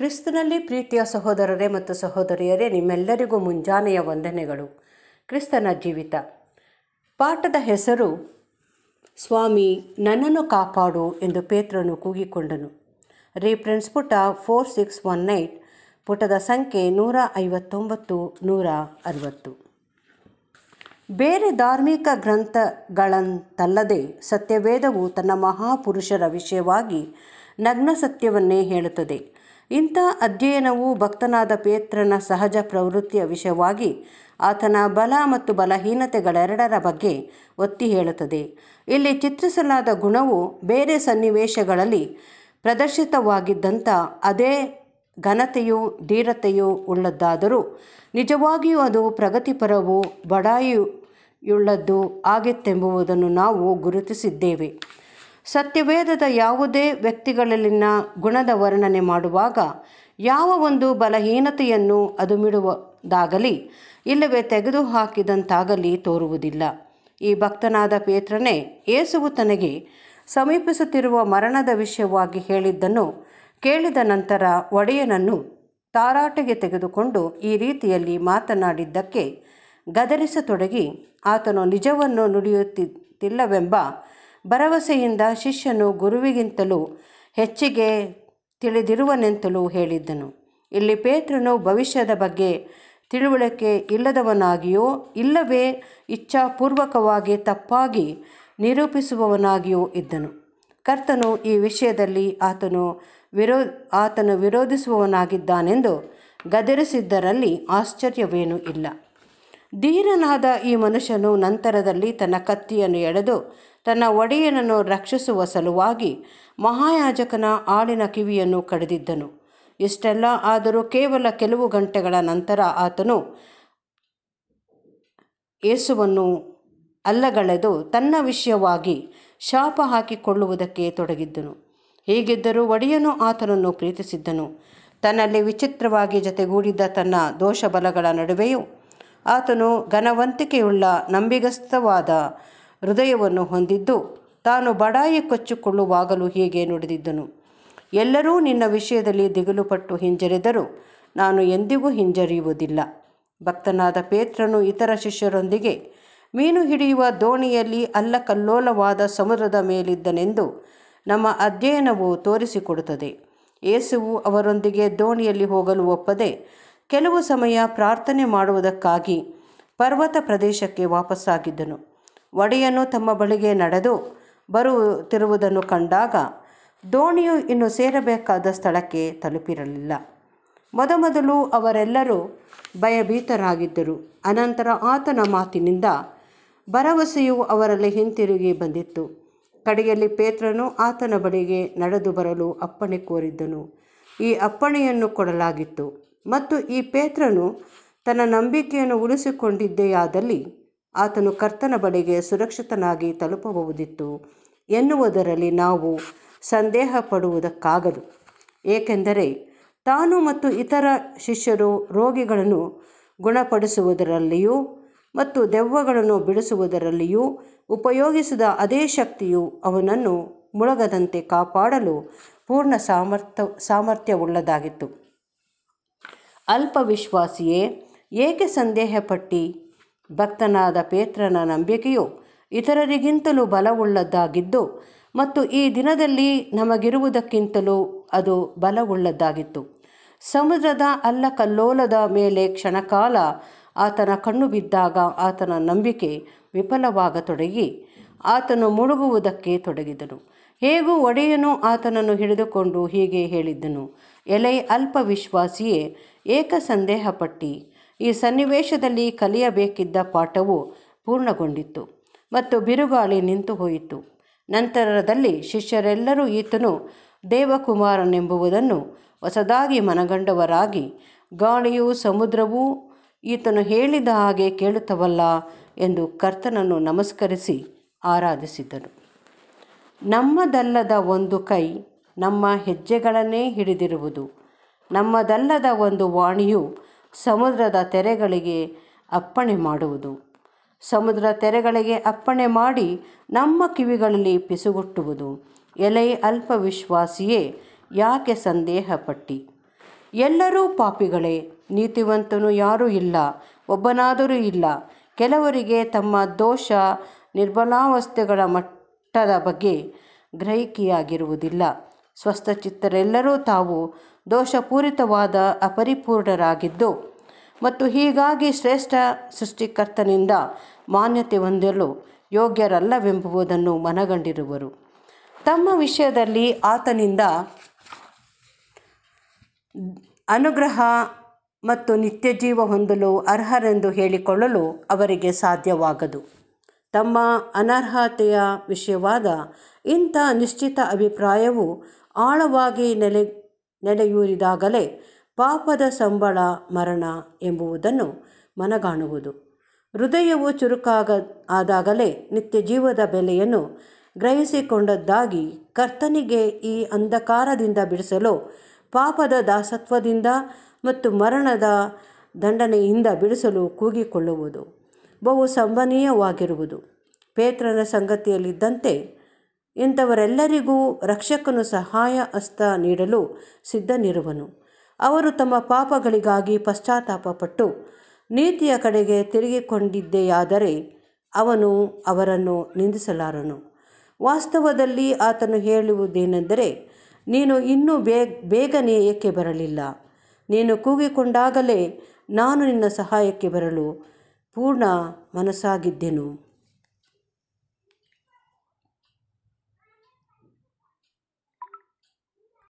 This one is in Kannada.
ಕ್ರಿಸ್ತನಲ್ಲಿ ಪ್ರೀತಿಯ ಸಹೋದರರೇ ಮತ್ತು ಸಹೋದರಿಯರೇ ನಿಮ್ಮೆಲ್ಲರಿಗೂ ಮುಂಜಾನೆಯ ವಂದನೆಗಳು ಕ್ರಿಸ್ತನ ಜೀವಿತ ಪಾಠದ ಹೆಸರು ಸ್ವಾಮಿ ನನ್ನನ್ನು ಕಾಪಾಡು ಎಂದು ಪೇತ್ರನು ಕೂಗಿಕೊಂಡನು ರೀಫ್ರೆನ್ಸ್ ಪುಟ ಫೋರ್ ಸಿಕ್ಸ್ ಒನ್ ನೈಟ್ ಪುಟದ ಸಂಖ್ಯೆ ನೂರ ಐವತ್ತೊಂಬತ್ತು ನೂರ ಅರವತ್ತು ಬೇರೆ ಧಾರ್ಮಿಕ ಗ್ರಂಥಗಳಂತಲ್ಲದೆ ಸತ್ಯವೇದವು ತನ್ನ ಮಹಾಪುರುಷರ ವಿಷಯವಾಗಿ ನಗ್ನ ಸತ್ಯವನ್ನೇ ಹೇಳುತ್ತದೆ ಇಂಥ ಅಧ್ಯಯನವು ಭಕ್ತನಾದ ಪೇತ್ರನ ಸಹಜ ಪ್ರವೃತ್ತಿಯ ವಿಷಯವಾಗಿ ಆತನ ಬಲ ಮತ್ತು ಬಲಹೀನತೆಗಳೆರಡರ ಬಗ್ಗೆ ಒತ್ತಿ ಹೇಳುತ್ತದೆ ಇಲ್ಲಿ ಚಿತ್ರಿಸಲಾದ ಗುಣವು ಬೇರೆ ಸನ್ನಿವೇಶಗಳಲ್ಲಿ ಪ್ರದರ್ಶಿತವಾಗಿದ್ದಂಥ ಅದೇ ಘನತೆಯು ಧೀರತೆಯೂ ಉಳ್ಳದ್ದಾದರೂ ನಿಜವಾಗಿಯೂ ಅದು ಪ್ರಗತಿಪರವು ಬಡಾಯಿಯುಳ್ಳದ್ದು ಆಗಿತ್ತೆಂಬುವುದನ್ನು ನಾವು ಗುರುತಿಸಿದ್ದೇವೆ ಸತ್ಯವೇದದ ಯಾವುದೇ ವ್ಯಕ್ತಿಗಳಲ್ಲಿನ ಗುಣದ ವರ್ಣನೆ ಮಾಡುವಾಗ ಯಾವ ಒಂದು ಬಲಹೀನತೆಯನ್ನು ಅದುಮಿಡುವುದಾಗಲಿ ಇಲ್ಲವೇ ತೆಗೆದುಹಾಕಿದಂತಾಗಲಿ ತೋರುವುದಿಲ್ಲ ಈ ಭಕ್ತನಾದ ಪೇತ್ರನೇ ಏಸುವು ತನಗೆ ಸಮೀಪಿಸುತ್ತಿರುವ ಮರಣದ ವಿಷಯವಾಗಿ ಹೇಳಿದ್ದನ್ನು ಕೇಳಿದ ನಂತರ ಒಡೆಯನನ್ನು ತಾರಾಟೆಗೆ ತೆಗೆದುಕೊಂಡು ಈ ರೀತಿಯಲ್ಲಿ ಮಾತನಾಡಿದ್ದಕ್ಕೆ ಗದರಿಸತೊಡಗಿ ಆತನು ನಿಜವನ್ನು ನುಡಿಯುತ್ತಿಲ್ಲವೆಂಬ ಭರವಸೆಯಿಂದ ಶಿಷ್ಯನು ಗುರುವಿಗಿಂತಲೂ ಹೆಚ್ಚಿಗೆ ತಿಳಿದಿರುವನೆಂತಲೂ ಹೇಳಿದ್ದನು ಇಲ್ಲಿ ಪೇತ್ರನು ಭವಿಷ್ಯದ ಬಗ್ಗೆ ತಿಳುವಳಿಕೆ ಇಲ್ಲದವನಾಗಿಯೋ ಇಲ್ಲವೇ ಇಚ್ಛಾಪೂರ್ವಕವಾಗಿ ತಪ್ಪಾಗಿ ನಿರೂಪಿಸುವವನಾಗಿಯೂ ಇದ್ದನು ಕರ್ತನು ಈ ವಿಷಯದಲ್ಲಿ ಆತನು ವಿರೋ ಆತನು ವಿರೋಧಿಸುವವನಾಗಿದ್ದಾನೆಂದು ಗದರಿಸಿದ್ದರಲ್ಲಿ ಆಶ್ಚರ್ಯವೇನೂ ಇಲ್ಲ ಧೀರನಾದ ಈ ಮನುಷ್ಯನು ನಂತರದಲ್ಲಿ ತನ್ನ ಕತ್ತಿಯನ್ನು ಎಳೆದು ತನ್ನ ಒಡೆಯನನ್ನು ರಕ್ಷಿಸುವ ಸಲುವಾಗಿ ಮಹಾಯಾಜಕನ ಆಳಿನ ಕಿವಿಯನ್ನು ಕಡಿದಿದ್ದನು ಇಷ್ಟೆಲ್ಲ ಆದರೂ ಕೇವಲ ಕೆಲವು ಗಂಟೆಗಳ ನಂತರ ಆತನು ಏಸುವನ್ನು ಅಲ್ಲಗಳೆದು ತನ್ನ ವಿಷಯವಾಗಿ ಶಾಪ ಹಾಕಿಕೊಳ್ಳುವುದಕ್ಕೆ ತೊಡಗಿದ್ದನು ಹೀಗಿದ್ದರೂ ಒಡೆಯನು ಆತನನ್ನು ಪ್ರೀತಿಸಿದ್ದನು ತನ್ನಲ್ಲಿ ವಿಚಿತ್ರವಾಗಿ ಜತೆಗೂಡಿದ್ದ ತನ್ನ ದೋಷಬಲಗಳ ನಡುವೆಯೂ ಆತನು ಘನವಂತಿಕೆಯುಳ್ಳ ನಂಬಿಗಸ್ತವಾದ ಹೃದಯವನ್ನು ಹೊಂದಿದ್ದು ತಾನು ಬಡಾಯಿ ಕೊಚ್ಚಿಕೊಳ್ಳುವಾಗಲೂ ಹೀಗೆ ನುಡಿದಿದ್ದನು ಎಲ್ಲರೂ ನಿನ್ನ ವಿಷಯದಲ್ಲಿ ದಿಗಿಲುಪಟ್ಟು ಹಿಂಜರಿದರೂ ನಾನು ಎಂದಿಗೂ ಹಿಂಜರಿಯುವುದಿಲ್ಲ ಭಕ್ತನಾದ ಪೇತ್ರನು ಇತರ ಶಿಷ್ಯರೊಂದಿಗೆ ಮೀನು ಹಿಡಿಯುವ ದೋಣಿಯಲ್ಲಿ ಅಲ್ಲಕಲ್ಲೋಲವಾದ ಸಮುದ್ರದ ಮೇಲಿದ್ದನೆಂದು ನಮ್ಮ ಅಧ್ಯಯನವು ತೋರಿಸಿಕೊಡುತ್ತದೆ ಏಸುವು ಅವರೊಂದಿಗೆ ದೋಣಿಯಲ್ಲಿ ಹೋಗಲು ಒಪ್ಪದೆ ಕೆಲವು ಸಮಯ ಪ್ರಾರ್ಥನೆ ಮಾಡುವುದಕ್ಕಾಗಿ ಪರ್ವತ ಪ್ರದೇಶಕ್ಕೆ ವಾಪಸ್ಸಾಗಿದ್ದನು ಒಡೆಯನು ತಮ್ಮ ಬಳಿಗೆ ನಡೆದು ಬರುತ್ತಿರುವುದನ್ನು ಕಂಡಾಗ ದೋಣಿಯು ಇನ್ನು ಸೇರಬೇಕಾದ ಸ್ಥಳಕ್ಕೆ ತಲುಪಿರಲಿಲ್ಲ ಮೊದಮೊದಲು ಅವರೆಲ್ಲರೂ ಭಯಭೀತರಾಗಿದ್ದರು ಅನಂತರ ಆತನ ಮಾತಿನಿಂದ ಭರವಸೆಯು ಅವರಲ್ಲಿ ಹಿಂತಿರುಗಿ ಬಂದಿತ್ತು ಕಡೆಯಲ್ಲಿ ಪೇತ್ರನು ಆತನ ಬಳಿಗೆ ನಡೆದು ಬರಲು ಅಪ್ಪಣೆ ಕೋರಿದ್ದನು ಈ ಅಪ್ಪಣೆಯನ್ನು ಕೊಡಲಾಗಿತ್ತು ಮತ್ತು ಈ ಪೇತ್ರನು ತನ್ನ ನಂಬಿಕೆಯನ್ನು ಉಳಿಸಿಕೊಂಡಿದ್ದೆಯಾದಲ್ಲಿ ಆತನು ಕರ್ತನ ಬಳಿಗೆ ಸುರಕ್ಷಿತನಾಗಿ ತಲುಪಬಹುದಿತ್ತು ಎನ್ನುವುದರಲ್ಲಿ ನಾವು ಸಂದೇಹ ಪಡುವುದಕ್ಕಾಗದು ಏಕೆಂದರೆ ತಾನು ಮತ್ತು ಇತರ ಶಿಷ್ಯರು ರೋಗಿಗಳನ್ನು ಗುಣಪಡಿಸುವುದರಲ್ಲಿಯೂ ಮತ್ತು ದೆವ್ವಗಳನ್ನು ಬಿಡಿಸುವುದರಲ್ಲಿಯೂ ಉಪಯೋಗಿಸಿದ ಅದೇ ಶಕ್ತಿಯು ಅವನನ್ನು ಮುಳುಗದಂತೆ ಕಾಪಾಡಲು ಪೂರ್ಣ ಸಾಮರ್ಥ್ಯ ಸಾಮರ್ಥ್ಯವುಳ್ಳದಾಗಿತ್ತು ಅಲ್ಪವಿಶ್ವಾಸಿಯೇ ಏಕೆ ಸಂದೇಹಪಟ್ಟಿ ಭಕ್ತನಾದ ಪೇತ್ರನ ನಂಬಿಕೆಯು ಇತರರಿಗಿಂತಲೂ ಬಲವುಳ್ಳದ್ದಾಗಿದ್ದು ಮತ್ತು ಈ ದಿನದಲ್ಲಿ ನಮಗಿರುವುದಕ್ಕಿಂತಲೂ ಅದು ಬಲವುಳ್ಳದ್ದಾಗಿತ್ತು ಸಮುದ್ರದ ಅಲ್ಲ ಕಲ್ಲೋಲದ ಮೇಲೆ ಕ್ಷಣಕಾಲ ಆತನ ಕಣ್ಣು ಬಿದ್ದಾಗ ಆತನ ನಂಬಿಕೆ ವಿಫಲವಾಗತೊಡಗಿ ಆತನು ಮುಳುಗುವುದಕ್ಕೆ ತೊಡಗಿದನು ಹೇಗೂ ಒಡೆಯನು ಆತನನ್ನು ಹಿಡಿದುಕೊಂಡು ಹೀಗೆ ಹೇಳಿದ್ದನು ಎಲೈ ಅಲ್ಪ ವಿಶ್ವಾಸಿಯೇ ಏಕ ಸಂದೇಹಪಟ್ಟಿ ಈ ಸನ್ನಿವೇಶದಲ್ಲಿ ಕಲಿಯಬೇಕಿದ್ದ ಪಾಠವು ಪೂರ್ಣಗೊಂಡಿತ್ತು ಮತ್ತು ಬಿರುಗಾಳಿ ನಿಂತು ಹೋಯಿತು ನಂತರದಲ್ಲಿ ಶಿಷ್ಯರೆಲ್ಲರೂ ಈತನು ದೇವಕುಮಾರನೆಂಬುವುದನ್ನು ಹೊಸದಾಗಿ ಮನಗಂಡವರಾಗಿ ಗಾಳಿಯೂ ಸಮುದ್ರವೂ ಈತನು ಹೇಳಿದ ಹಾಗೆ ಕೇಳುತ್ತವಲ್ಲ ಎಂದು ಕರ್ತನನ್ನು ನಮಸ್ಕರಿಸಿ ಆರಾಧಿಸಿದ್ದನು ನಮ್ಮದಲ್ಲದ ಒಂದು ಕೈ ನಮ್ಮ ಹೆಜ್ಜೆಗಳನ್ನೇ ಹಿಡಿದಿರುವುದು ನಮ್ಮದಲ್ಲದ ಒಂದು ವಾಣಿಯು ಸಮುದ್ರದ ತೆರೆಗಳಿಗೆ ಅಪ್ಪಣೆ ಮಾಡುವುದು ಸಮುದ್ರ ತೆರೆಗಳಿಗೆ ಅಪ್ಪಣೆ ಮಾಡಿ ನಮ್ಮ ಕಿವಿಗಳಲ್ಲಿ ಪಿಸುಗುಟ್ಟುವುದು ಎಲೆ ಅಲ್ಪ ವಿಶ್ವಾಸಿಯೇ ಯಾಕೆ ಸಂದೇಹ ಪಟ್ಟಿ ಎಲ್ಲರೂ ಪಾಪಿಗಳೇ ನೀತಿವಂತನು ಯಾರೂ ಇಲ್ಲ ಒಬ್ಬನಾದರೂ ಇಲ್ಲ ಕೆಲವರಿಗೆ ತಮ್ಮ ದೋಷ ನಿರ್ಬಲಾವಸ್ಥೆಗಳ ಮಟ್ಟ ಮಟ್ಟದ ಬಗ್ಗೆ ಗ್ರಹಿಕೆಯಾಗಿರುವುದಿಲ್ಲ ಸ್ವಸ್ಥಚಿತ್ತರೆಲ್ಲರೂ ತಾವು ದೋಷಪೂರಿತವಾದ ಅಪರಿಪೂರ್ಣರಾಗಿದ್ದು ಮತ್ತು ಹೀಗಾಗಿ ಶ್ರೇಷ್ಠ ಸೃಷ್ಟಿಕರ್ತನಿಂದ ಮಾನ್ಯತೆ ಹೊಂದಲು ಯೋಗ್ಯರಲ್ಲವೆಂಬುವುದನ್ನು ಮನಗಂಡಿರುವರು ತಮ್ಮ ವಿಷಯದಲ್ಲಿ ಆತನಿಂದ ಅನುಗ್ರಹ ಮತ್ತು ನಿತ್ಯಜೀವ ಹೊಂದಲು ಅರ್ಹರೆಂದು ಹೇಳಿಕೊಳ್ಳಲು ಅವರಿಗೆ ಸಾಧ್ಯವಾಗದು ತಮ್ಮ ಅನರ್ಹತೆಯ ವಿಷಯವಾದ ಇಂಥ ನಿಶ್ಚಿತ ಅಭಿಪ್ರಾಯವು ಆಳವಾಗಿ ನೆಲೆ ನೆಲೆಯೂರಿದಾಗಲೇ ಪಾಪದ ಸಂಬಳ ಮರಣ ಎಂಬುವುದನ್ನು ಮನಗಾಣುವುದು ಹೃದಯವು ಚುರುಕಾಗ ಆದಾಗಲೇ ನಿತ್ಯ ಜೀವದ ಬೆಲೆಯನ್ನು ಗ್ರಹಿಸಿಕೊಂಡದ್ದಾಗಿ ಕರ್ತನಿಗೆ ಈ ಅಂಧಕಾರದಿಂದ ಬಿಡಿಸಲು ಪಾಪದ ದಾಸತ್ವದಿಂದ ಮತ್ತು ಮರಣದ ದಂಡನೆಯಿಂದ ಬಿಡಿಸಲು ಕೂಗಿಕೊಳ್ಳುವುದು ಬಹು ಸಂಭನೀಯವಾಗಿರುವುದು ಪೇತ್ರನ ಸಂಗತಿಯಲ್ಲಿದ್ದಂತೆ ಇಂಥವರೆಲ್ಲರಿಗೂ ರಕ್ಷಕನು ಸಹಾಯ ಹಸ್ತ ನೀಡಲು ಸಿದ್ಧನಿರುವನು ಅವರು ತಮ್ಮ ಪಾಪಗಳಿಗಾಗಿ ಪಶ್ಚಾತ್ತಾಪಪಟ್ಟು ನೀತಿಯ ಕಡೆಗೆ ತಿರುಗಿಕೊಂಡಿದ್ದೆಯಾದರೆ ಅವನು ಅವರನ್ನು ನಿಂದಿಸಲಾರನು ವಾಸ್ತವದಲ್ಲಿ ಆತನು ಹೇಳುವುದೇನೆಂದರೆ ನೀನು ಇನ್ನೂ ಬೇಗ ಬೇಗನೆ ಏಕೆ ಬರಲಿಲ್ಲ ನೀನು ಕೂಗಿಕೊಂಡಾಗಲೇ ನಾನು ನಿನ್ನ ಸಹಾಯಕ್ಕೆ ಬರಲು ಪೂರ್ಣ ಮನಸ್ಸಾಗಿದ್ದೆನು